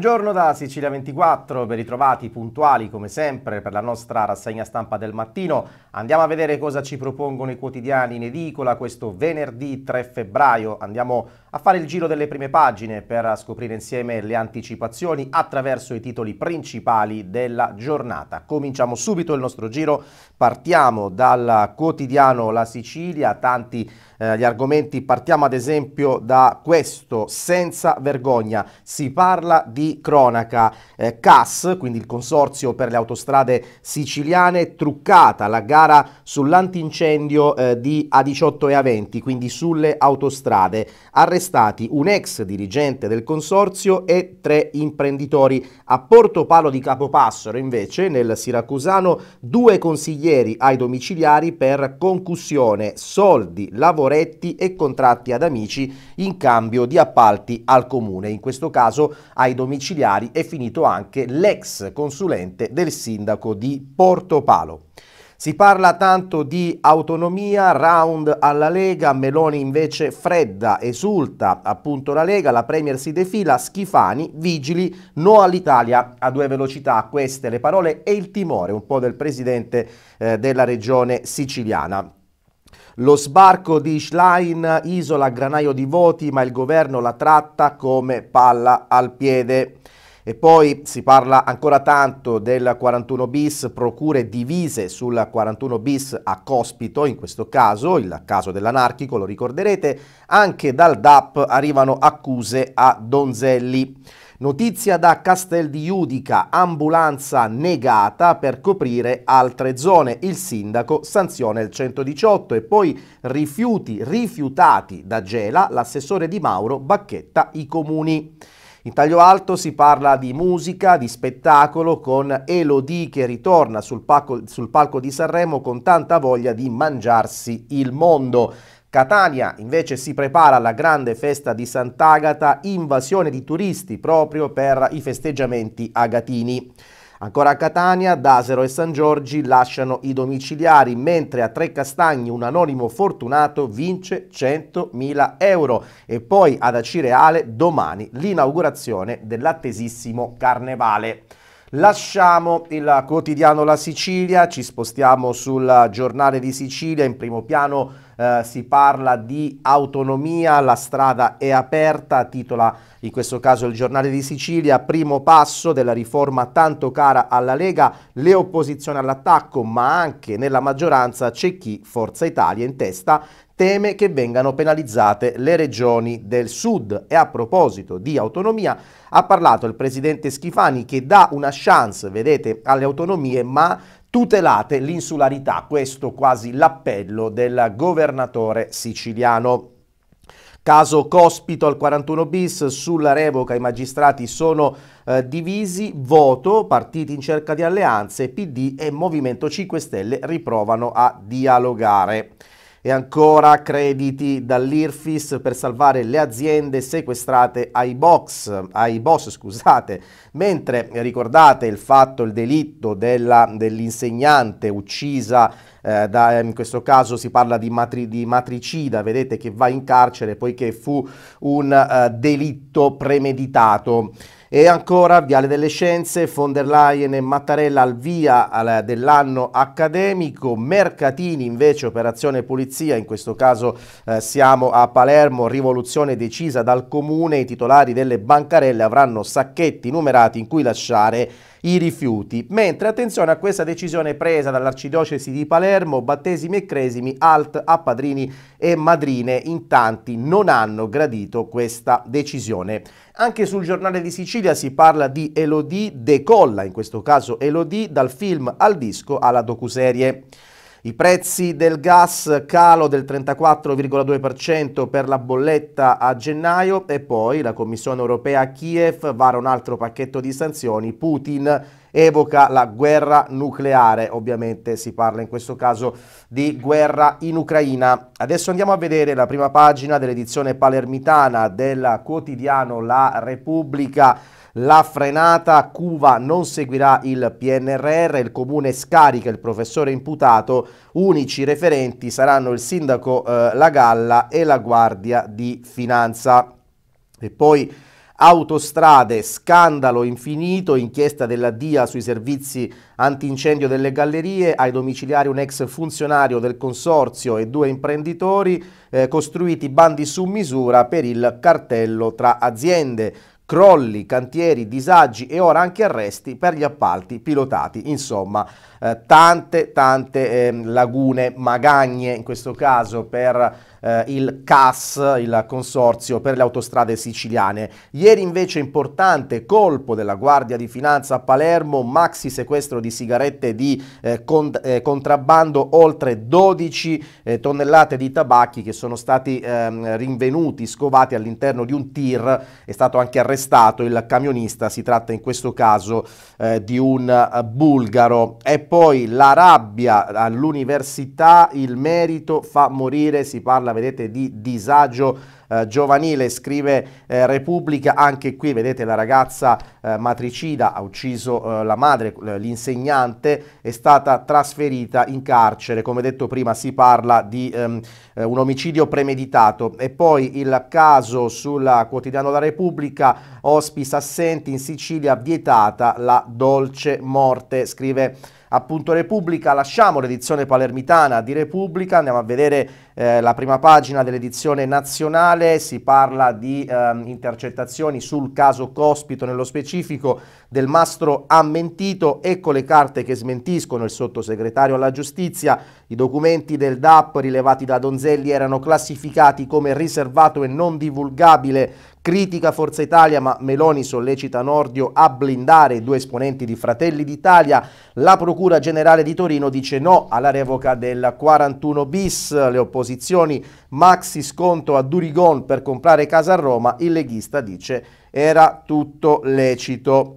Buongiorno da Sicilia 24, ben ritrovati puntuali come sempre per la nostra rassegna stampa del mattino. Andiamo a vedere cosa ci propongono i quotidiani in edicola questo venerdì 3 febbraio. Andiamo a fare il giro delle prime pagine per scoprire insieme le anticipazioni attraverso i titoli principali della giornata. Cominciamo subito il nostro giro, partiamo dal quotidiano La Sicilia, tanti eh, gli argomenti, partiamo ad esempio da questo, senza vergogna, si parla di cronaca. Eh, CAS, quindi il Consorzio per le Autostrade Siciliane, truccata la gara sull'antincendio eh, di A18 e A20, quindi sulle autostrade. Arrestati un ex dirigente del Consorzio e tre imprenditori. A Porto Palo di Capopassero, invece, nel Siracusano, due consiglieri ai domiciliari per concussione, soldi, lavoretti e contratti ad amici in cambio di appalti al comune, in questo caso ai domiciliari domiciliari è finito anche l'ex consulente del sindaco di Porto Palo. Si parla tanto di autonomia, round alla Lega, Meloni invece fredda, esulta appunto la Lega, la Premier si defila, Schifani, vigili, no all'Italia a due velocità, queste le parole e il timore un po' del presidente eh, della regione siciliana. Lo sbarco di Schlein isola Granaio di voti, ma il governo la tratta come palla al piede. E poi si parla ancora tanto del 41 bis, procure divise sul 41 bis a cospito, in questo caso, il caso dell'anarchico, lo ricorderete, anche dal DAP arrivano accuse a Donzelli. Notizia da Castel di Iudica, ambulanza negata per coprire altre zone. Il sindaco sanziona il 118 e poi rifiuti rifiutati da Gela, l'assessore di Mauro bacchetta i comuni. In taglio alto si parla di musica, di spettacolo con Elodie che ritorna sul palco, sul palco di Sanremo con tanta voglia di mangiarsi il mondo. Catania invece si prepara alla grande festa di Sant'Agata, invasione di turisti proprio per i festeggiamenti agatini. Ancora a Catania, D'Asero e San Giorgi lasciano i domiciliari, mentre a Trecastagni un anonimo fortunato vince 100.000 euro. E poi ad Acireale domani l'inaugurazione dell'attesissimo carnevale. Lasciamo il quotidiano La Sicilia, ci spostiamo sul giornale di Sicilia in primo piano eh, si parla di autonomia, la strada è aperta, titola in questo caso il giornale di Sicilia, primo passo della riforma tanto cara alla Lega, le opposizioni all'attacco, ma anche nella maggioranza c'è chi, Forza Italia in testa, teme che vengano penalizzate le regioni del sud. E a proposito di autonomia, ha parlato il presidente Schifani che dà una chance, vedete, alle autonomie, ma tutelate l'insularità, questo quasi l'appello del governatore siciliano. Caso Cospito al 41 bis, sulla revoca i magistrati sono eh, divisi, voto, partiti in cerca di alleanze, PD e Movimento 5 Stelle riprovano a dialogare. E ancora crediti dall'IRFIS per salvare le aziende sequestrate ai, box, ai boss, scusate. mentre ricordate il fatto, il delitto dell'insegnante uccisa eh, da, in questo caso si parla di, matri, di, matricida, vedete che va in carcere poiché fu un eh, delitto premeditato. E ancora Viale delle Scienze, von der Leyen e Mattarella al via dell'anno accademico, Mercatini invece operazione pulizia, in questo caso eh, siamo a Palermo, rivoluzione decisa dal comune, i titolari delle bancarelle avranno sacchetti numerati in cui lasciare i rifiuti. Mentre attenzione a questa decisione presa dall'arcidiocesi di Palermo, battesimi e cresimi, alt a padrini e madrine, in tanti non hanno gradito questa decisione. Anche sul giornale di Sicilia si parla di Elodie decolla, in questo caso Elodie, dal film al disco alla docuserie. I prezzi del gas calo del 34,2% per la bolletta a gennaio e poi la Commissione europea a Kiev vara un altro pacchetto di sanzioni. Putin evoca la guerra nucleare, ovviamente si parla in questo caso di guerra in Ucraina. Adesso andiamo a vedere la prima pagina dell'edizione palermitana del quotidiano La Repubblica la frenata Cuva non seguirà il PNRR, il comune scarica il professore imputato, unici referenti saranno il sindaco eh, La Galla e la Guardia di Finanza. E poi autostrade, scandalo infinito, inchiesta della DIA sui servizi antincendio delle gallerie, ai domiciliari un ex funzionario del consorzio e due imprenditori, eh, costruiti bandi su misura per il cartello tra aziende, crolli, cantieri, disagi e ora anche arresti per gli appalti pilotati. Insomma, eh, tante tante eh, lagune, magagne in questo caso per eh, il CAS, il Consorzio per le Autostrade Siciliane. Ieri invece importante colpo della Guardia di Finanza a Palermo, maxi sequestro di sigarette di eh, con, eh, contrabbando, oltre 12 eh, tonnellate di tabacchi che sono stati ehm, rinvenuti, scovati all'interno di un tir. È stato anche arrestato il camionista, si tratta in questo caso eh, di un eh, bulgaro. E poi la rabbia all'università, il merito fa morire, si parla parla, vedete, di disagio eh, giovanile, scrive eh, Repubblica, anche qui vedete la ragazza eh, matricida, ha ucciso eh, la madre, l'insegnante, è stata trasferita in carcere, come detto prima si parla di ehm, eh, un omicidio premeditato e poi il caso sul quotidiano La Repubblica, ospis assenti in Sicilia, vietata la dolce morte, scrive appunto Repubblica, lasciamo l'edizione palermitana di Repubblica, andiamo a vedere eh, la prima pagina dell'edizione nazionale, si parla di eh, intercettazioni sul caso Cospito nello specifico del mastro ha mentito, ecco le carte che smentiscono il sottosegretario alla giustizia, i documenti del DAP rilevati da Donzelli erano classificati come riservato e non divulgabile, critica Forza Italia ma Meloni sollecita Nordio a blindare due esponenti di Fratelli d'Italia, la Procura Generale di Torino dice no alla revoca del 41 bis, le opposizioni posizioni, maxi sconto a Durigon per comprare casa a Roma, il leghista dice era tutto lecito.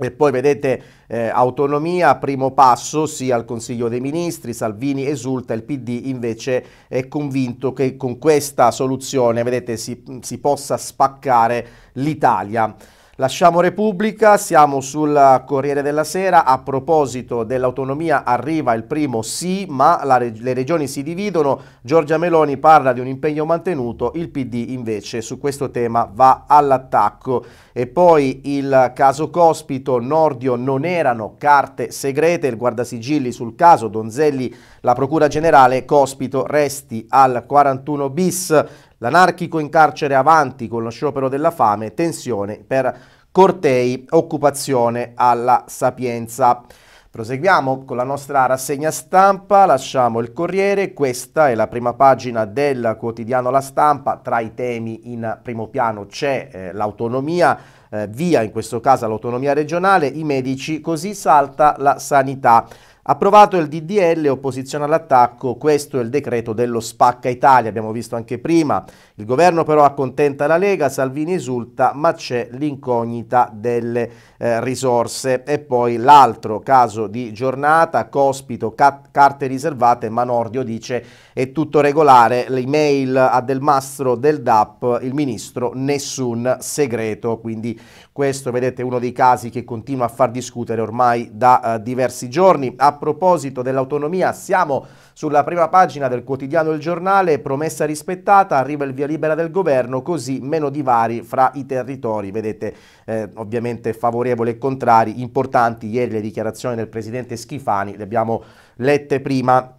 E poi vedete eh, autonomia, primo passo sì al Consiglio dei Ministri, Salvini esulta, il PD invece è convinto che con questa soluzione vedete, si, si possa spaccare l'Italia. Lasciamo Repubblica, siamo sul Corriere della Sera, a proposito dell'autonomia arriva il primo sì, ma reg le regioni si dividono, Giorgia Meloni parla di un impegno mantenuto, il PD invece su questo tema va all'attacco. E poi il caso Cospito, Nordio non erano carte segrete, il guardasigilli sul caso, Donzelli la Procura Generale, Cospito resti al 41 bis, L'anarchico in carcere avanti con lo sciopero della fame, tensione per cortei, occupazione alla sapienza. Proseguiamo con la nostra rassegna stampa, lasciamo il Corriere, questa è la prima pagina del quotidiano La Stampa, tra i temi in primo piano c'è eh, l'autonomia, eh, via in questo caso all'autonomia regionale, i medici, così salta la sanità. Approvato il DDL, opposizione all'attacco, questo è il decreto dello Spacca Italia, abbiamo visto anche prima. Il governo però accontenta la Lega, Salvini esulta, ma c'è l'incognita delle eh, risorse. E poi l'altro caso di giornata, cospito, carte riservate, Manordio dice è tutto regolare, l'email a Del Mastro del DAP, il ministro, nessun segreto, quindi questo vedete è uno dei casi che continua a far discutere ormai da eh, diversi giorni. A proposito dell'autonomia siamo sulla prima pagina del quotidiano Il Giornale, promessa rispettata, arriva il via libera del governo, così meno divari fra i territori, vedete eh, ovviamente favorevoli e contrari, importanti ieri le dichiarazioni del presidente Schifani, le abbiamo lette prima.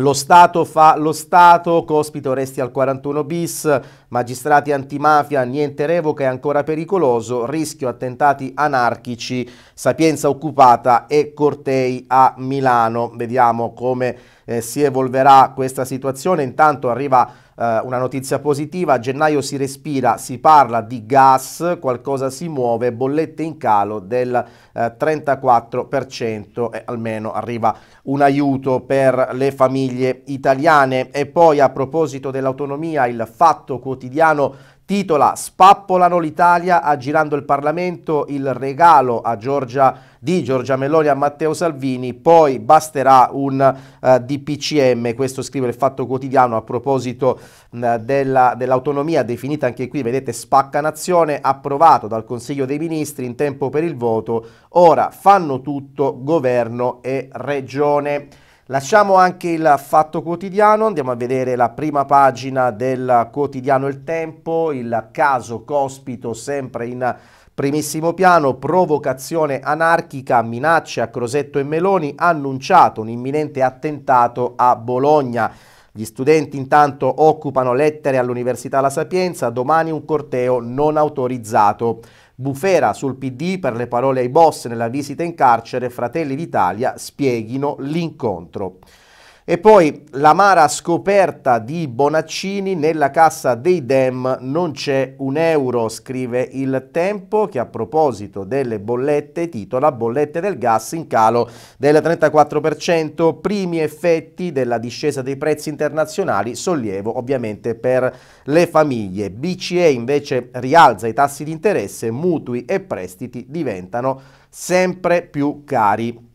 Lo Stato fa lo Stato, Cospito resti al 41 bis, magistrati antimafia, niente revoca è ancora pericoloso, rischio attentati anarchici, Sapienza occupata e cortei a Milano. Vediamo come eh, si evolverà questa situazione. Intanto arriva eh, una notizia positiva, a gennaio si respira, si parla di gas, qualcosa si muove, bollette in calo del eh, 34% e eh, almeno arriva un aiuto per le famiglie italiane. E poi a proposito dell'autonomia, il fatto quotidiano titola Spappolano l'Italia aggirando il Parlamento il regalo Giorgia, di Giorgia Meloni a Matteo Salvini, poi basterà un eh, DPCM, questo scrive il Fatto Quotidiano a proposito mh, della, dell'autonomia definita anche qui, vedete, spacca nazione, approvato dal Consiglio dei Ministri in tempo per il voto, ora fanno tutto governo e regione. Lasciamo anche il fatto quotidiano, andiamo a vedere la prima pagina del quotidiano Il Tempo, il caso Cospito sempre in primissimo piano, provocazione anarchica, minacce a Crosetto e Meloni, annunciato un imminente attentato a Bologna. Gli studenti intanto occupano lettere all'Università La Sapienza, domani un corteo non autorizzato. Bufera sul PD per le parole ai boss nella visita in carcere, Fratelli d'Italia spieghino l'incontro. E poi l'amara scoperta di Bonaccini, nella cassa dei Dem non c'è un euro, scrive il Tempo, che a proposito delle bollette titola Bollette del gas in calo del 34%, primi effetti della discesa dei prezzi internazionali, sollievo ovviamente per le famiglie. BCE invece rialza i tassi di interesse, mutui e prestiti diventano sempre più cari.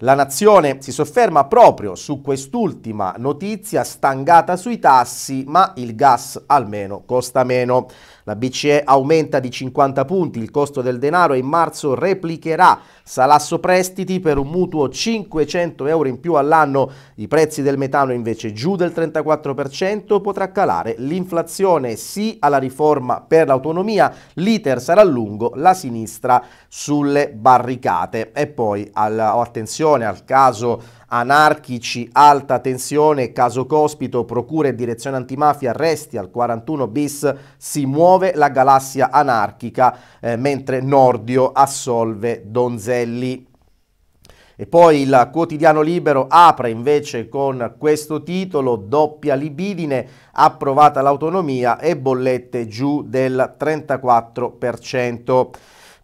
La nazione si sofferma proprio su quest'ultima notizia stangata sui tassi, ma il gas almeno costa meno. La BCE aumenta di 50 punti il costo del denaro e in marzo replicherà salasso prestiti per un mutuo 500 euro in più all'anno. I prezzi del metano invece giù del 34% potrà calare l'inflazione. Sì alla riforma per l'autonomia, l'iter sarà lungo, la sinistra sulle barricate. E poi alla, attenzione al caso anarchici, alta tensione, caso cospito, procura e direzione antimafia, resti al 41 bis, si muove la galassia anarchica, eh, mentre Nordio assolve Donzelli. E poi il quotidiano libero apre invece con questo titolo, doppia libidine, approvata l'autonomia e bollette giù del 34%.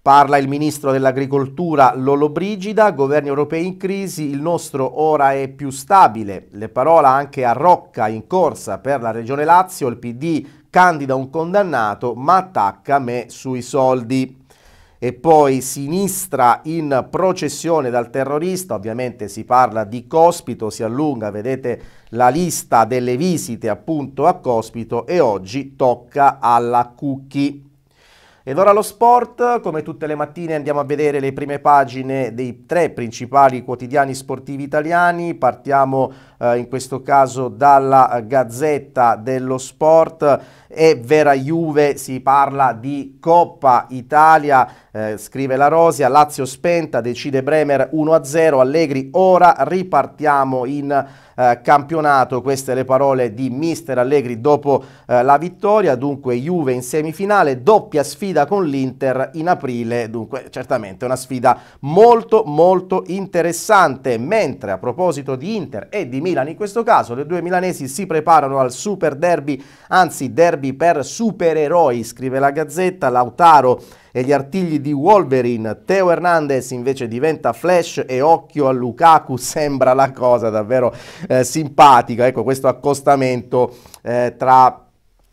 Parla il ministro dell'agricoltura Lollobrigida, governi europei in crisi, il nostro ora è più stabile. Le parole anche a Rocca in corsa per la regione Lazio, il PD candida un condannato ma attacca me sui soldi. E poi sinistra in processione dal terrorista, ovviamente si parla di Cospito, si allunga, vedete la lista delle visite appunto a Cospito e oggi tocca alla Cucchi. Ed ora lo sport, come tutte le mattine andiamo a vedere le prime pagine dei tre principali quotidiani sportivi italiani, partiamo eh, in questo caso dalla Gazzetta dello Sport e Vera Juve si parla di Coppa Italia, eh, scrive la Rosia, Lazio spenta, decide Bremer 1-0, Allegri ora ripartiamo in eh, campionato, queste le parole di mister Allegri dopo eh, la vittoria, dunque Juve in semifinale, doppia sfida con l'Inter in aprile, dunque certamente una sfida molto molto interessante, mentre a proposito di Inter e di Milan Milan. In questo caso le due milanesi si preparano al super derby, anzi derby per supereroi, scrive la Gazzetta, Lautaro e gli artigli di Wolverine. Teo Hernandez invece diventa Flash e occhio a Lukaku, sembra la cosa davvero eh, simpatica, ecco questo accostamento eh, tra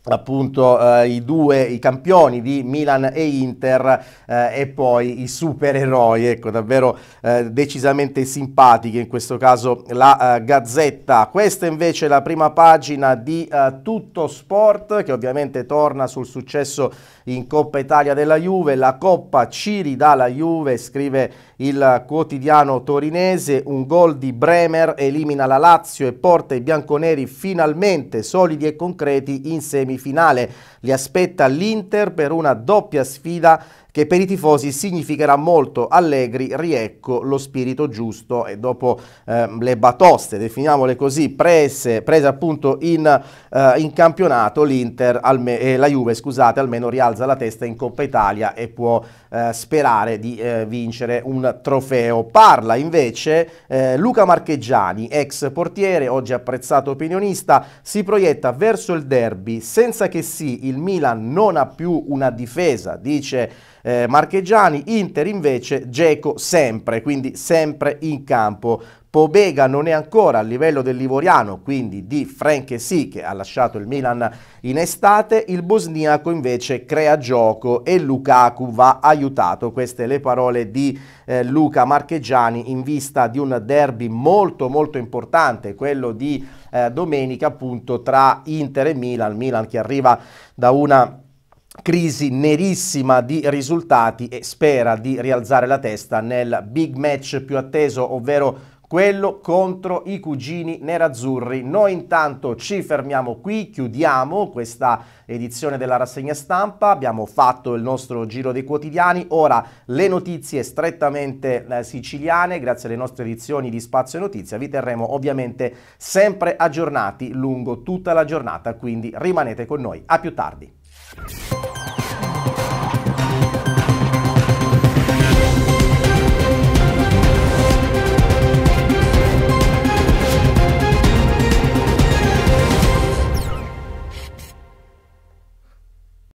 appunto eh, i due i campioni di Milan e Inter eh, e poi i supereroi ecco davvero eh, decisamente simpatiche in questo caso la eh, Gazzetta questa invece è la prima pagina di eh, Tutto Sport che ovviamente torna sul successo in Coppa Italia della Juve la Coppa ci ridà la Juve scrive il quotidiano torinese un gol di Bremer elimina la Lazio e porta i bianconeri finalmente solidi e concreti in semifinale semifinale li aspetta l'Inter per una doppia sfida che per i tifosi significherà molto. Allegri, riecco lo spirito giusto e dopo eh, le batoste, definiamole così, prese, prese appunto in, eh, in campionato l'Inter, eh, la Juve scusate, almeno rialza la testa in Coppa Italia e può eh, sperare di eh, vincere un trofeo. Parla invece eh, Luca Marcheggiani, ex portiere, oggi apprezzato opinionista, si proietta verso il derby senza che sì, il Milan non ha più una difesa, dice eh, marcheggiani, Inter invece Geco sempre, quindi sempre in campo. Pobega non è ancora a livello del Livoriano, quindi di Frank Sì che ha lasciato il Milan in estate, il bosniaco invece crea gioco e Lukaku va aiutato. Queste le parole di eh, Luca Marchegiani in vista di un derby molto molto importante, quello di eh, domenica appunto tra Inter e Milan, Milan che arriva da una crisi nerissima di risultati e spera di rialzare la testa nel big match più atteso, ovvero quello contro i cugini nerazzurri. Noi intanto ci fermiamo qui, chiudiamo questa edizione della rassegna stampa, abbiamo fatto il nostro giro dei quotidiani, ora le notizie strettamente eh, siciliane, grazie alle nostre edizioni di Spazio e Notizia, vi terremo ovviamente sempre aggiornati lungo tutta la giornata, quindi rimanete con noi, a più tardi.